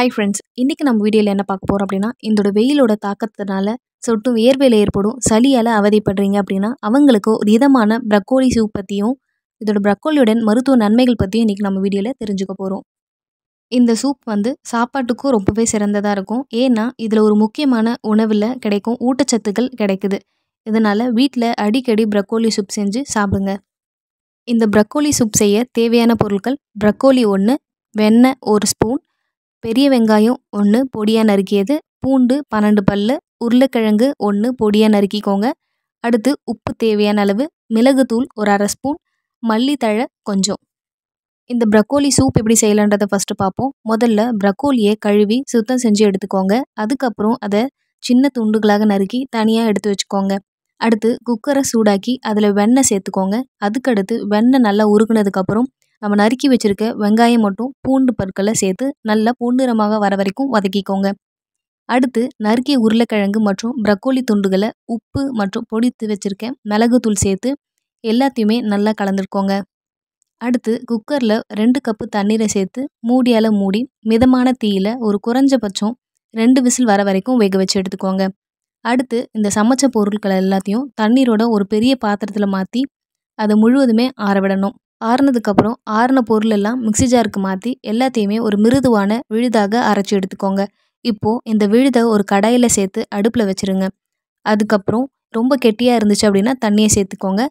hi friends இன்றைக்கி நம்ம வீடியோவில் என்ன பார்க்க போகிறோம் அப்படின்னா இதோட வெயிலோட தாக்கத்தினால சொட்டும் வேர்வையில் ஏற்படும் சளியால் அவதிப்படுறீங்க அப்படின்னா அவங்களுக்கு ஒரு இதமான பிரக்கோலி சூப் பற்றியும் இதோட பிரக்கோலியுடன் மருத்துவ நன்மைகள் பற்றியும் இன்றைக்கி நம்ம வீடியோவில் தெரிஞ்சுக்க போகிறோம் இந்த சூப் வந்து சாப்பாட்டுக்கும் ரொம்பவே சிறந்ததாக இருக்கும் ஏன்னா இதில் ஒரு முக்கியமான உணவில் கிடைக்கும் ஊட்டச்சத்துக்கள் கிடைக்குது இதனால் வீட்டில் அடிக்கடி பிரக்கோலி சூப் செஞ்சு சாப்பிடுங்க இந்த ப்ரக்கோலி சூப் செய்ய தேவையான பொருட்கள் பிரக்கோலி ஒன்று வெண்ணெய் ஒரு ஸ்பூன் பெரிய வெங்காயம் ஒன்று பொடியாக நறுக்கியது பூண்டு பன்னெண்டு பல் உருளைக்கிழங்கு ஒன்று பொடியாக நறுக்கிக்கோங்க அடுத்து உப்பு தேவையான அளவு மிளகுத்தூள் ஒரு அரை ஸ்பூன் மல்லித்தழை கொஞ்சம் இந்த ப்ரக்கோலி சூப் எப்படி செய்யலான்றதை ஃபஸ்ட்டு பார்ப்போம் முதல்ல ப்ரக்கோலியை கழுவி சுத்தம் செஞ்சு எடுத்துக்கோங்க அதுக்கப்புறம் அதை சின்ன துண்டுகளாக நறுக்கி தனியாக எடுத்து வச்சுக்கோங்க அடுத்து குக்கரை சூடாக்கி அதில் வெண்ணெய் சேர்த்துக்கோங்க அதுக்கடுத்து வெண்ணெய் நல்லா உருகுனதுக்கப்புறம் நம்ம நறுக்கி வச்சுருக்க வெங்காயம் மட்டும் பூண்டு பற்களை சேர்த்து நல்லா பூண்டுரமாக வர வரைக்கும் வதக்கிக்கோங்க அடுத்து நறுக்கிய உருளைக்கிழங்கு மற்றும் ப்ரக்கோலி துண்டுகளை உப்பு மற்றும் பொடித்து வச்சுருக்க மிளகுத்தூள் சேர்த்து எல்லாத்தையுமே நல்லா கலந்துருக்கோங்க அடுத்து குக்கரில் ரெண்டு கப்பு தண்ணீரை சேர்த்து மூடியால் மூடி மிதமான தீயில் ஒரு குறைஞ்சபட்சம் ரெண்டு விசில் வர வரைக்கும் வேக வச்சு எடுத்துக்கோங்க அடுத்து இந்த சமைச்ச பொருட்கள் எல்லாத்தையும் தண்ணீரோட ஒரு பெரிய பாத்திரத்தில் மாற்றி அதை முழுவதுமே ஆறவிடணும் ஆறுனதுக்கப்புறம் ஆறுன பொருள் எல்லாம் மிக்ஸி ஜாருக்கு மாற்றி எல்லாத்தையுமே ஒரு மிருதுவான விழுதாக அரைச்சி எடுத்துக்கோங்க இப்போது இந்த விழுதை ஒரு கடாயில் சேர்த்து அடுப்பில் வச்சுருங்க அதுக்கப்புறம் ரொம்ப கெட்டியாக இருந்துச்சு அப்படின்னா தண்ணியை சேர்த்துக்கோங்க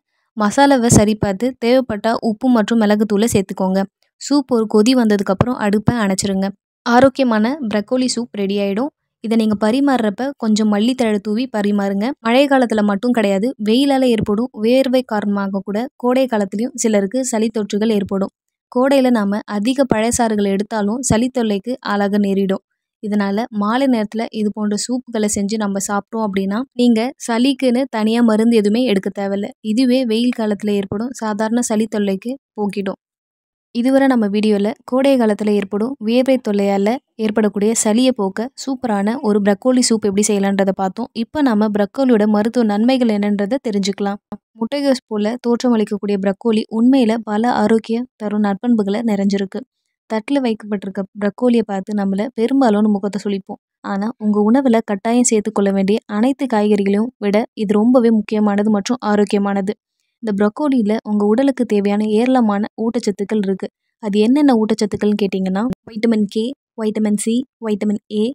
மசாலாவை சரி பார்த்து தேவைப்பட்டால் உப்பு மற்றும் மிளகுத்தூளை சேர்த்துக்கோங்க சூப் ஒரு கொதி வந்ததுக்கப்புறம் அடுப்பை அணைச்சிருங்க ஆரோக்கியமான ப்ரக்கோலி சூப் ரெடி ஆகிடும் இதை நீங்கள் பரிமாறுறப்ப கொஞ்சம் மல்லித்தழை தூவி பரிமாறுங்க மழை காலத்தில் மட்டும் கிடையாது வெயிலால் ஏற்படும் வேர்வை காரணமாக கூட கோடை காலத்துலேயும் சிலருக்கு சளி தொற்றுகள் ஏற்படும் கோடையில் நாம் அதிக பழசாறுகள் எடுத்தாலும் சளி தொல்லைக்கு ஆளாக நேரிடும் இதனால் மாலை நேரத்தில் இது போன்ற சூப்புகளை செஞ்சு நம்ம சாப்பிட்டோம் அப்படின்னா நீங்கள் சளிக்குன்னு தனியாக மருந்து எதுவுமே எடுக்க தேவையில்ல இதுவே வெயில் காலத்தில் ஏற்படும் சாதாரண சளி தொல்லைக்கு போக்கிடும் இதுவரை நம்ம வீடியோவில் கோடை காலத்தில் ஏற்படும் வியர்வை தொல்லையால் ஏற்படக்கூடிய சளியை போக்க சூப்பரான ஒரு ப்ரக்கோலி சூப் எப்படி செய்யலான்றதை பார்த்தோம் இப்போ நம்ம ப்ரக்கோலியோட மருத்துவ நன்மைகள் என்னன்றதை தெரிஞ்சுக்கலாம் முட்டைகோஸ் தோற்றம் அளிக்கக்கூடிய ப்ரக்கோலி உண்மையில் பல ஆரோக்கிய தரும் நற்பண்புகளை நிறைஞ்சிருக்கு தட்டில் வைக்கப்பட்டிருக்க ப்ரக்கோலியை பார்த்து நம்மளை பெரும்பாலும் முகத்தை சுழிப்போம் ஆனால் உங்கள் உணவில் கட்டாயம் சேர்த்துக்கொள்ள வேண்டிய அனைத்து காய்கறிகளையும் விட இது ரொம்பவே முக்கியமானது மற்றும் ஆரோக்கியமானது இந்த ப்ரொக்கோலியில் உங்கள் உடலுக்கு தேவையான ஏராளமான ஊட்டச்சத்துக்கள் இருக்குது அது என்னென்ன ஊட்டச்சத்துக்கள்னு கேட்டிங்கன்னா vitamin K vitamin C vitamin A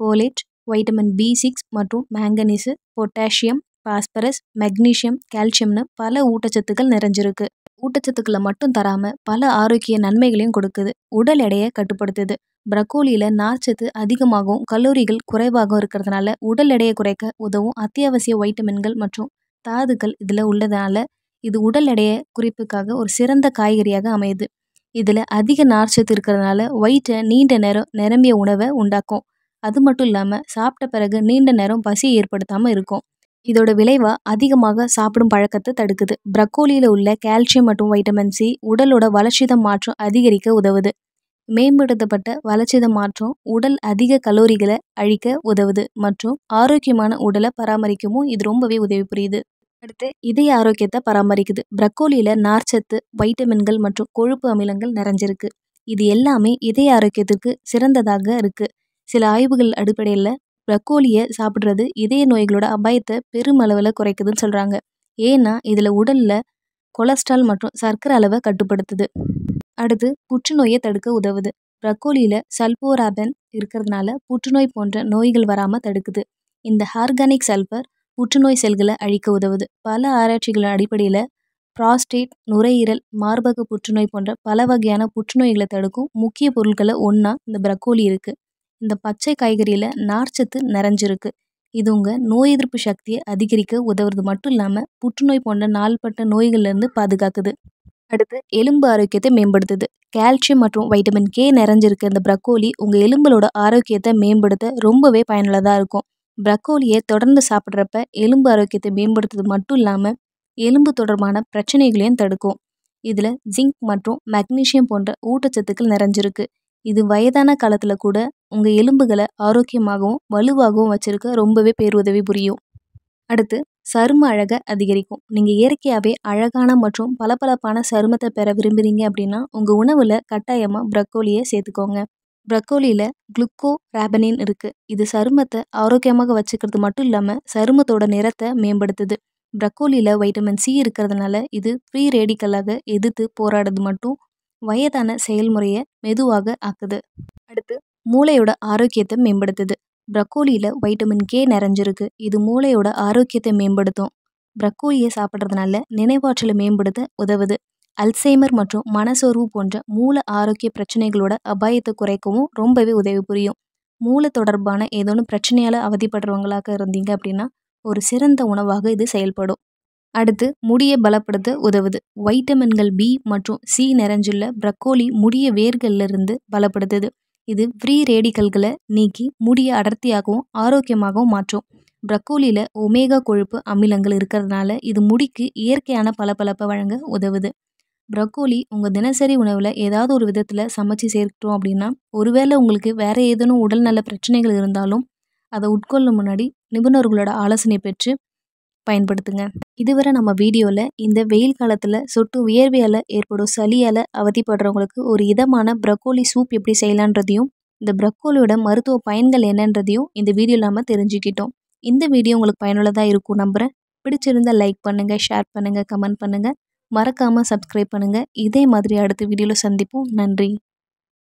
folate vitamin B six மற்றும் மேங்கனீஸு பொட்டாசியம் பாஸ்பரஸ் மெக்னீஷியம் கால்சியம்னு பல ஊட்டச்சத்துக்கள் நிறைஞ்சிருக்கு ஊட்டச்சத்துக்களை மட்டும் தராமல் பல ஆரோக்கிய நன்மைகளையும் கொடுக்குது உடல் எடையை கட்டுப்படுத்துது ப்ரக்கோலியில் நார்ச்சத்து அதிகமாகவும் கல்லூரிகள் குறைவாகவும் இருக்கிறதுனால உடல் எடையை குறைக்க உதவும் அத்தியாவசிய வைட்டமின்கள் மற்றும் தாதுக்கள் இதில் உள்ளதுனால இது உடல் எடையை குறிப்புக்காக ஒரு சிறந்த காய்கறியாக அமையுது இதில் அதிக நார்ச்சத்து இருக்கிறதுனால வயிற்றை நீண்ட நேரம் நிரம்பிய உணவை உண்டாக்கும் அது மட்டும் இல்லாமல் சாப்பிட்ட பிறகு நீண்ட நேரம் பசி ஏற்படுத்தாமல் இருக்கும் இதோட விளைவாக அதிகமாக சாப்பிடும் பழக்கத்தை தடுக்குது ப்ரக்கோலியில் உள்ள கால்சியம் மற்றும் வைட்டமின் சி உடலோட வளர்ச்சித மாற்றம் அதிகரிக்க உதவுது மேம்படுத்தப்பட்ட வளர்ச்சித மாற்றம் உடல் அதிக கலோரிகளை அழிக்க உதவுது மற்றும் ஆரோக்கியமான உடலை பராமரிக்கவும் இது ரொம்பவே உதவி புரியுது அடுத்து இதய ஆரோக்கியத்தை பராமரிக்குது ப்ரக்கோலியில் நார்ச்சத்து வைட்டமின்கள் மற்றும் கொழுப்பு அமிலங்கள் நிறைஞ்சிருக்கு இது எல்லாமே இதய ஆரோக்கியத்திற்கு சிறந்ததாக இருக்குது சில ஆய்வுகள் அடிப்படையில் ப்ரக்கோலியை சாப்பிட்றது இதய நோய்களோட அபாயத்தை பெருமளவில் குறைக்குதுன்னு சொல்கிறாங்க ஏன்னா இதில் உடலில் கொலஸ்ட்ரால் மற்றும் சர்க்கரை அளவை கட்டுப்படுத்துது அடுத்து புற்றுநோயை தடுக்க உதவுது ப்ரக்கோலியில் சல்போராபன் இருக்கிறதுனால புற்றுநோய் போன்ற நோய்கள் வராமல் தடுக்குது இந்த ஆர்கானிக் சல்பர் புற்றுநோய் செல்களை அழிக்க உதவுது பல ஆராய்ச்சிகள் அடிப்படையில் ப்ராஸ்டேட் நுரையீரல் மார்பக புற்றுநோய் போன்ற பல வகையான புற்றுநோய்களை தடுக்கும் முக்கிய பொருட்களை ஒன்றா இந்த ப்ரக்கோலி இருக்குது இந்த பச்சை காய்கறியில் நார்ச்சத்து நிறைஞ்சிருக்கு இது உங்கள் நோய் எதிர்ப்பு சக்தியை அதிகரிக்க உதவுறது மட்டும் இல்லாமல் புற்றுநோய் போன்ற நாள்பட்ட நோய்கள்லேருந்து பாதுகாக்குது அடுத்து எலும்பு ஆரோக்கியத்தை மேம்படுத்துது கால்சியம் மற்றும் வைட்டமின் கே நிறைஞ்சிருக்க இந்த ப்ரக்கோலி உங்கள் எலும்புகளோட ஆரோக்கியத்தை மேம்படுத்த ரொம்பவே பயனுள்ளதாக இருக்கும் ப்ரக்கோலியை தொடர்ந்து சாப்பிட்றப்ப எலும்பு ஆரோக்கியத்தை மேம்படுத்துறது மட்டும் இல்லாமல் எலும்பு தொடர்பான பிரச்சனைகளையும் தடுக்கும் இதில் ஜிங்க் மற்றும் மெக்னீஷியம் போன்ற ஊட்டச்சத்துக்கள் நிறைஞ்சிருக்கு இது வயதான காலத்தில் கூட உங்கள் எலும்புகளை ஆரோக்கியமாகவும் வலுவாகவும் வச்சுருக்க ரொம்பவே பேருதவி புரியும் அடுத்து சரும அழகை அதிகரிக்கும் நீங்கள் இயற்கையாகவே அழகான மற்றும் பளபளப்பான சருமத்தை பெற விரும்புகிறீங்க அப்படின்னா உங்கள் உணவில் கட்டாயமாக ப்ரக்கோலியை சேர்த்துக்கோங்க ப்ரக்கோலியில் க்ளுக்கோ ராபனின் இருக்குது இது சருமத்தை ஆரோக்கியமாக வச்சுக்கிறது மட்டும் இல்லாமல் சருமத்தோட நிறத்தை மேம்படுத்துது ப்ரக்கோலியில் வைட்டமின் சி இருக்கிறதுனால இது ஃப்ரீ ரேடிக்கலாக எதிர்த்து போராடுறது மட்டும் வயதான செயல்முறையை மெதுவாக ஆக்குது அடுத்து மூளையோட ஆரோக்கியத்தை மேம்படுத்துது ப்ரக்கோலியில் வைட்டமின் கே நிறைஞ்சிருக்கு இது மூளையோட ஆரோக்கியத்தை மேம்படுத்தும் ப்ரக்கோலியை சாப்பிட்றதுனால நினைவாற்றலை மேம்படுத்த உதவுது அல்சைமர் மற்றும் மனசோர்வு போன்ற மூல ஆரோக்கிய பிரச்சனைகளோட அபாயத்தை குறைக்கவும் ரொம்பவே உதவி புரியும் மூல தொடர்பான ஏதோனும் பிரச்சனையால் அவதிப்படுறவங்களாக இருந்தீங்க அப்படின்னா ஒரு சிறந்த உணவாக இது செயல்படும் அடுத்து முடியை பலப்படுத்த உதவுது வைட்டமின்கள் பி மற்றும் சி நிறைஞ்சுள்ள பிரக்கோலி முடிய வேர்களிலிருந்து பலப்படுத்துது இது ஃப்ரீ ரேடிக்கல்களை நீக்கி முடியை அடர்த்தியாகவும் ஆரோக்கியமாகவும் மாற்றும் பிரக்கோலியில் ஒமேகா கொழுப்பு அமிலங்கள் இருக்கிறதுனால இது முடிக்கு இயற்கையான பளபளப்பை வழங்க உதவுது ப்ரக்கோலி உங்கள் தினசரி உணவில் ஏதாவது ஒரு விதத்தில் சமைச்சு சேர்க்கிட்டோம் அப்படின்னா ஒருவேளை உங்களுக்கு வேறு ஏதேனும் உடல்நல பிரச்சனைகள் இருந்தாலும் அதை உட்கொள்ளும் முன்னாடி நிபுணர்களோட ஆலோசனை பெற்று பயன்படுத்துங்க இதுவரை நம்ம வீடியோவில் இந்த வெயில் காலத்தில் சொட்டு வியர்வையால் ஏற்படும் சளியால் அவதிப்படுறவங்களுக்கு ஒரு இதமான ப்ரக்கோலி சூப் எப்படி செய்யலான்றதையும் இந்த ப்ரக்கோலியோட மருத்துவ பயன்கள் என்னன்றதையும் இந்த வீடியோ நாம் தெரிஞ்சுக்கிட்டோம் இந்த வீடியோ உங்களுக்கு பயனுள்ளதாக இருக்கும் நம்புகிறேன் பிடிச்சிருந்தால் லைக் பண்ணுங்கள் ஷேர் பண்ணுங்கள் கமெண்ட் பண்ணுங்கள் மறக்காமல் சப்ஸ்கிரைப் பண்ணுங்கள் இதே மாதிரி அடுத்த வீடியோவில் சந்திப்போம் நன்றி